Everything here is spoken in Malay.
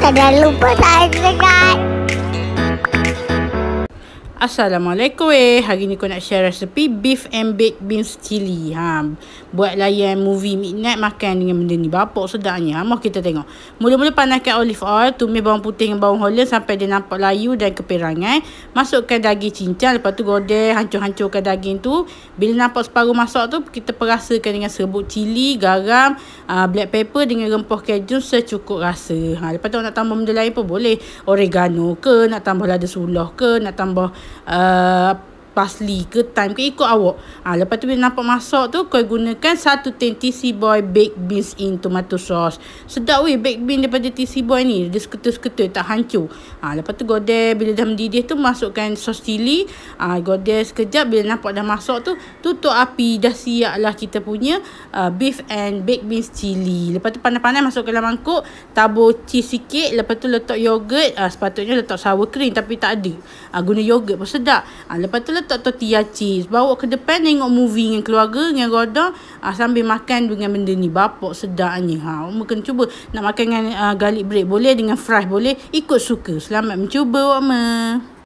Jangan lupa subscribe. Assalamualaikum eh. Hari ni aku nak share resepi beef and baked beans chili. Ha. Buat layan movie midnight makan dengan benda ni. Bapak sedapnya. Ha. Mau kita tengok. Mula-mula panaskan olive oil. Tumis bawang putih dengan bawang holland sampai dia nampak layu dan keperangan. Eh. Masukkan daging cincang. Lepas tu godel hancur-hancurkan daging tu. Bila nampak separuh masak tu, kita perasakan dengan serbuk cili, garam, uh, black pepper dengan rempah keju secukup rasa. Ha, lepas tu nak tambah benda lain pun boleh. Oregano ke, nak tambah lada suluh ke, nak tambah uh, pasli ke time ke ikut awak. Ha, lepas tu bila nampak masak tu, kau gunakan satu tin TC Boy baked beans in tomato sauce. Sedap weh baked bean daripada TC Boy ni. Dia seketul-seketul tak hancur. Ha, lepas tu godel bila dah mendidih tu masukkan sos cili. Ha, ah, godel sekejap bila nampak dah masak tu, tutup api. Dah siap lah kita punya uh, beef and baked beans cili. Lepas tu panas-panas masukkan dalam mangkuk. Tabur cheese sikit. Lepas tu letak yogurt. Ha, sepatutnya letak sour cream tapi tak ada. Ha, guna yogurt pun sedap. Ha, lepas tu tak tahu tia cheese. Bawa ke depan tengok movie dengan keluarga, dengan roda. Ah, sambil makan dengan benda ni. Bapak sedap ni. Ha, mungkin cuba nak makan dengan uh, garlic bread. Boleh dengan fries boleh. Ikut suka. Selamat mencuba, Wakma.